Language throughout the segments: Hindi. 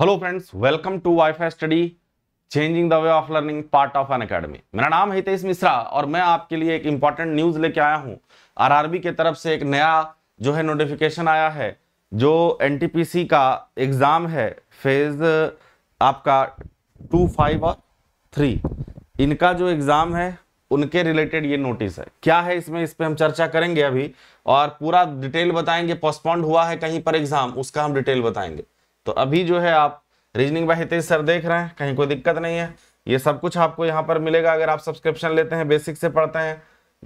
Hello friends welcome to WiFi study changing the way of learning part of Unacademy मेरा नाम है हितेश मिश्रा और मैं आपके लिए एक इंपॉर्टेंट न्यूज लेके आया हूं आरआरबी के तरफ से एक नया जो है नोटिफिकेशन आया है जो एनटीपीसी का एग्जाम है फेज आपका टू फाइव और थ्री इनका जो एग्जाम है उनके रिलेटेड ये नोटिस है क्या है इसमें इस पर हम चर्चा करेंगे अभी और पूरा डिटेल बताएंगे पोस्टपोन्ड हुआ है कहीं पर एग्जाम उसका हम डिटेल बताएंगे तो अभी जो है आप रीजनिंग बाय हितेश सर देख रहे हैं कहीं कोई दिक्कत नहीं है ये सब कुछ आपको यहाँ पर मिलेगा अगर आप सब्सक्रिप्शन लेते हैं बेसिक से पढ़ते हैं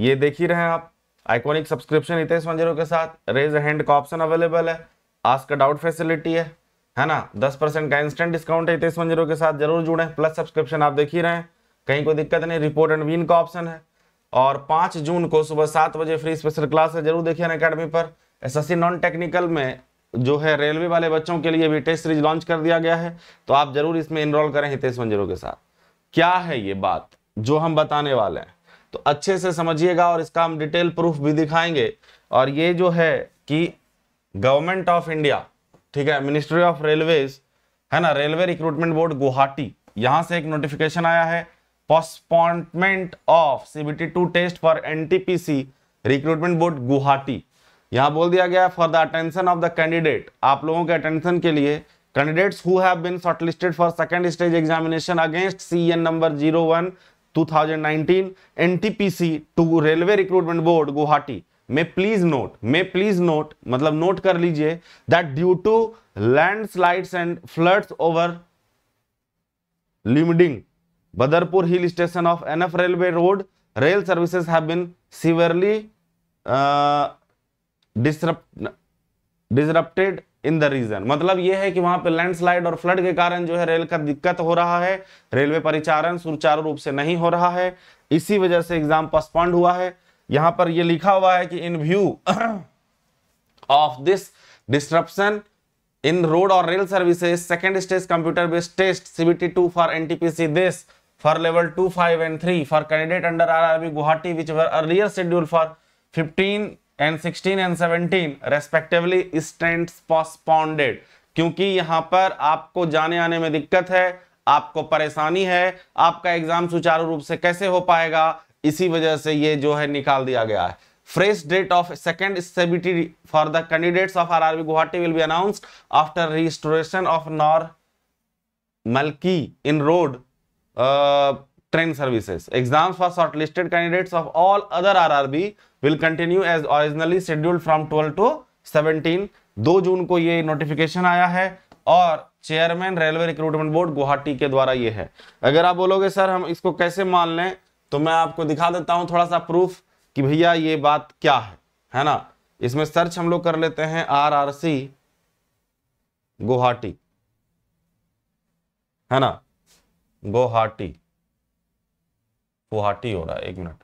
ये देख ही रहे हैं आप आइकॉनिक सब्सक्रिप्शन हितेश मंजरो के साथ रेज हैंड का ऑप्शन अवेलेबल है आज का डाउट फैसिलिटी है है ना दस परसेंट का इंस्टेंट डिस्काउंट है हितेश मंजरो के साथ जरूर जुड़े प्लस सब्सक्रिप्शन आप देख ही रहे हैं कहीं कोई दिक्कत नहीं रिपोर्ट एंड विन का ऑप्शन है और पाँच जून को सुबह सात बजे फ्री स्पेशल क्लास है जरूर देखिए अकेडमी पर एस नॉन टेक्निकल में जो है रेलवे वाले बच्चों के लिए भी टेस्ट सीरीज लॉन्च कर दिया गया है तो आप जरूर इसमें इनरोल करें हितेश मंजरों के साथ क्या है ये बात जो हम बताने वाले हैं तो अच्छे से समझिएगा और इसका हम डिटेल प्रूफ भी दिखाएंगे और ये जो है कि गवर्नमेंट ऑफ इंडिया ठीक है मिनिस्ट्री ऑफ रेलवेज है ना रेलवे रिक्रूटमेंट बोर्ड गुवाहाटी यहां से एक नोटिफिकेशन आया है postponement of CBT two test for NTPC recruitment board Guwahati यहाँ बोल दिया गया for the attention of the candidate आप लोगों के अटेंशन के लिए candidates who have been shortlisted for second stage examination against C N number zero one two thousand nineteen N T P C to railway recruitment board Guwahati may please note may please note मतलब नोट कर लीजिए that due to slide and floods over Lumding Badarpur hill station of NF railway road rail services have been disrupted in the region मतलब यह है कि वहां पर लैंडस्लाइड और फ्लड के कारण जो है रेल का दिक्कत हो रहा है रेलवे परिचालन सुचारू रूप से नहीं हो रहा है इसी वजह से एग्जाम पस्पॉन्ड हुआ है यहां पर यह लिखा हुआ है कि in view of this disruption in road और rail services second stage computer based test CBT two for NTPC this for level 2 5 and 3 for candidate R rrb Guwahati which were earlier schedule for fifteen and 16 and 17 respectively stand postponed क्योंकि यहां पर आपको जाने आने में दिक्कत है आपको परेशानी है आपका एग्जाम सुचारू रूप से कैसे हो पाएगा इसी वजह से ये जो है निकाल दिया गया है fresh date of second stability for the candidates of R RB Guwahati will be announced after restoration of normalcy in road train services. Exams for shortlisted candidates of all other RRB will continue as originally scheduled from 12 to 17. दो जून को ये नोटिफिकेशन आया है और chairman railway recruitment board Guwahati के द्वारा ये है अगर आप बोलोगे सर हम इसको कैसे मान लें तो मैं आपको दिखा देता हूँ थोड़ा सा प्रूफ कि भैया ये बात क्या है है ना इसमें सर्च हम लोग कर लेते हैं आर आर सी गुवाहाटी है ना गुवाहाटी गुवाहाटी हो रहा है एक मिनट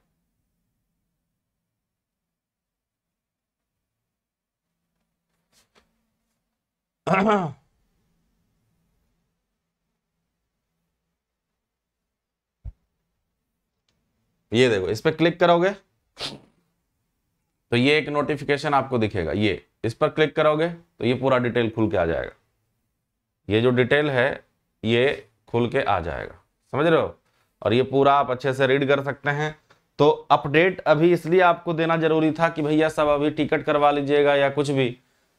ये देखो इस पर क्लिक करोगे तो ये एक नोटिफिकेशन आपको दिखेगा ये इस पर क्लिक करोगे तो ये पूरा डिटेल खुल के आ जाएगा ये जो डिटेल है ये खुल के आ जाएगा समझ रहे हो और ये पूरा आप अच्छे से रीड कर सकते हैं तो अपडेट अभी इसलिए आपको देना जरूरी था कि भैया सब अभी टिकट करवा लीजिएगा या कुछ भी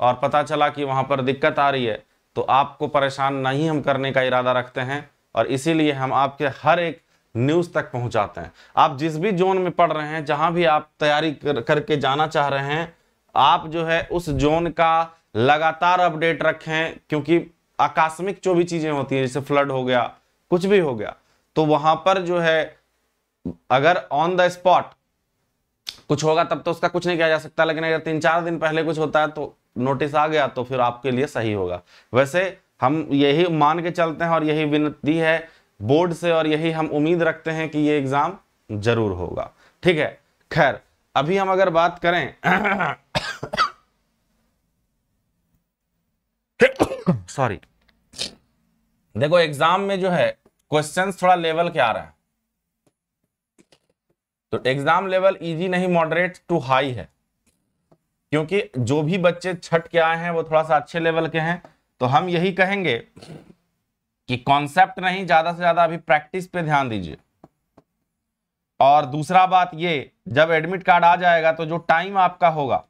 और पता चला कि वहाँ पर दिक्कत आ रही है तो आपको परेशान नहीं हम करने का इरादा रखते हैं और इसीलिए हम आपके हर एक न्यूज़ तक पहुँचाते हैं आप जिस भी जोन में पढ़ रहे हैं जहाँ भी आप तैयारी कर, करके जाना चाह रहे हैं आप जो है उस जोन का लगातार अपडेट रखें क्योंकि आकस्मिक जो भी चीज़ें होती हैं जैसे फ्लड हो गया कुछ भी हो गया तो वहां पर जो है अगर ऑन द स्पॉट कुछ होगा तब तो उसका कुछ नहीं किया जा सकता लेकिन अगर तीन चार दिन पहले कुछ होता है तो नोटिस आ गया तो फिर आपके लिए सही होगा वैसे हम यही मान के चलते हैं और यही विनती है बोर्ड से और यही हम उम्मीद रखते हैं कि ये एग्ज़ाम जरूर होगा ठीक है खैर अभी हम अगर बात करें सॉरी देखो एग्ज़ाम में जो है क्वेश्चन थोड़ा लेवल क्या आ रहा है तो एग्जाम लेवल इजी नहीं मॉडरेट टू हाई है क्योंकि जो भी बच्चे छठ के आए हैं वो थोड़ा सा अच्छे लेवल के हैं तो हम यही कहेंगे कि कॉन्सेप्ट नहीं ज्यादा से ज्यादा अभी प्रैक्टिस पे ध्यान दीजिए और दूसरा बात ये जब एडमिट कार्ड आ जाएगा तो जो टाइम आपका होगा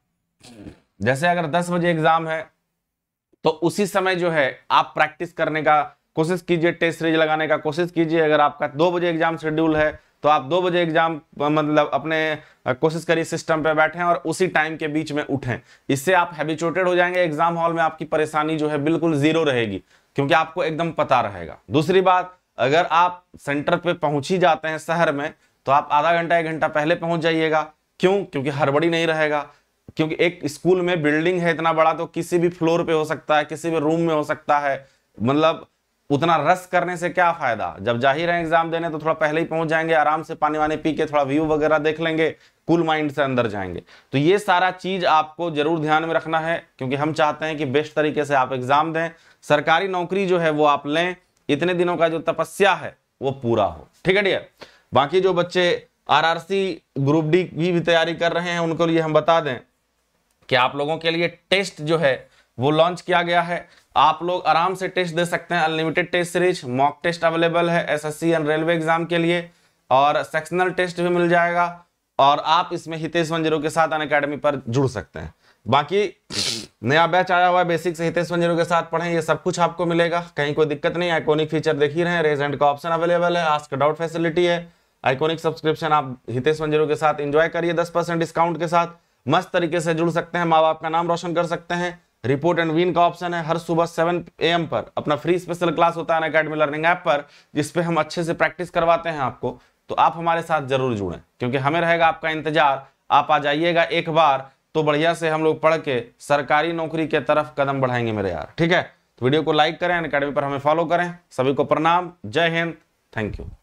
जैसे अगर 10 बजे एग्जाम है तो उसी समय जो है आप प्रैक्टिस करने का कोशिश कीजिए टेस्ट सीरीज लगाने का कोशिश कीजिए अगर आपका दो बजे एग्जाम शेड्यूल है तो आप दो बजे एग्जाम मतलब अपने कोशिश करिए सिस्टम पे बैठें और उसी टाइम के बीच में उठें इससे आप हैबिचुएटेड हो जाएंगे एग्जाम हॉल में आपकी परेशानी जो है बिल्कुल जीरो रहेगी क्योंकि आपको एकदम पता रहेगा दूसरी बात अगर आप सेंटर पे पहुंच ही जाते हैं शहर में तो आप आधा घंटा एक घंटा पहले पहुंच जाइएगा क्यों क्योंकि हड़बड़ी नहीं रहेगा क्योंकि एक स्कूल में बिल्डिंग है इतना बड़ा तो किसी भी फ्लोर पे हो सकता है किसी भी रूम में हो सकता है मतलब उतना रस करने से क्या फायदा जब जाहिर है एग्जाम देने तो थोड़ा पहले ही पहुंच जाएंगे आराम से पानी वानी पी के थोड़ा व्यू वगैरह देख लेंगे कूल माइंड से अंदर जाएंगे तो ये सारा चीज आपको जरूर ध्यान में रखना है क्योंकि हम चाहते हैं कि बेस्ट तरीके से आप एग्जाम दें सरकारी नौकरी जो है वो आप लें इतने दिनों का जो तपस्या है वो पूरा हो ठीक है डियर बाकी जो बच्चे सी ग्रुप डी की भी तैयारी कर रहे हैं उनको लिए हम बता दें कि आप लोगों के लिए टेस्ट जो है वो लॉन्च किया गया है आप लोग आराम से टेस्ट दे सकते हैं unlimited test series mock test available है एसएससी एंड रेलवे एग्जाम के लिए और सेक्शनल टेस्ट भी मिल जाएगा और आप इसमें हितेश वन जीरो के साथ अन अकेडमी पर जुड़ सकते हैं बाकी नया बैच आया हुआ है बेसिक से हितेश वन जीरो के साथ पढ़ें ये सब कुछ आपको मिलेगा कहीं कोई दिक्कत नहीं आइकोनिक फीचर देख ही रहे हैं रेज का ऑप्शन अवेलेबल है का डाउट फैसिलिटी है आइकोनिक सब्सक्रिप्शन आप हितेश वन जीरो के साथ इंजॉय करिए दस परसेंट डिस्काउंट के साथ मस्त तरीके से जुड़ सकते हैं माँ बाप का नाम रोशन कर सकते हैं रिपोर्ट एंड विन का ऑप्शन है हर सुबह 7 एम पर अपना फ्री स्पेशल क्लास होता है अकेडमी लर्निंग ऐप पर जिसपे हम अच्छे से प्रैक्टिस करवाते हैं आपको तो आप हमारे साथ जरूर जुड़े क्योंकि हमें रहेगा आपका इंतजार आप आ जाइएगा एक बार तो बढ़िया से हम लोग पढ़ के सरकारी नौकरी के तरफ कदम बढ़ाएंगे मेरे यार ठीक है तो वीडियो को लाइक करें अकेडमी पर हमें फॉलो करें सभी को प्रणाम जय हिंद थैंक यू